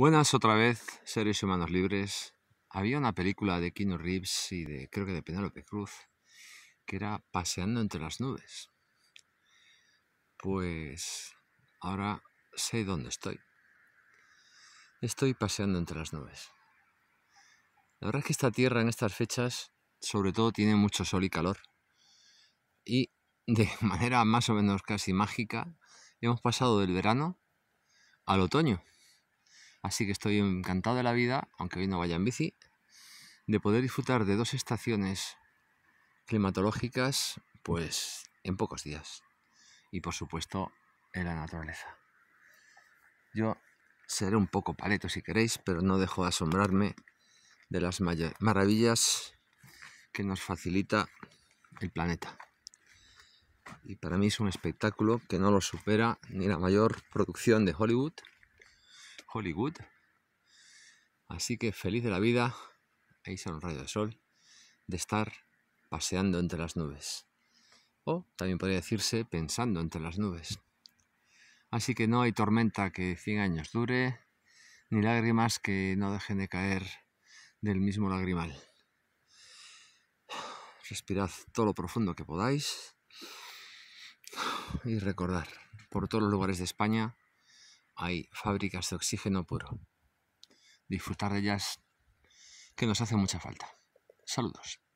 Buenas otra vez, seres humanos libres. Había una película de Keanu Reeves y de creo que de Penélope Cruz que era Paseando entre las nubes. Pues ahora sé dónde estoy. Estoy paseando entre las nubes. La verdad es que esta tierra en estas fechas sobre todo tiene mucho sol y calor. Y de manera más o menos casi mágica hemos pasado del verano al otoño. Así que estoy encantado de la vida, aunque hoy no vaya en bici, de poder disfrutar de dos estaciones climatológicas, pues en pocos días. Y por supuesto, en la naturaleza. Yo seré un poco paleto si queréis, pero no dejo de asombrarme de las maravillas que nos facilita el planeta. Y para mí es un espectáculo que no lo supera ni la mayor producción de Hollywood, Hollywood. Así que feliz de la vida, ahí sale un rayo de sol, de estar paseando entre las nubes. O también podría decirse pensando entre las nubes. Así que no hay tormenta que 100 años dure, ni lágrimas que no dejen de caer del mismo lagrimal. Respirad todo lo profundo que podáis y recordar por todos los lugares de España hay fábricas de oxígeno puro. Disfrutar de ellas que nos hace mucha falta. Saludos.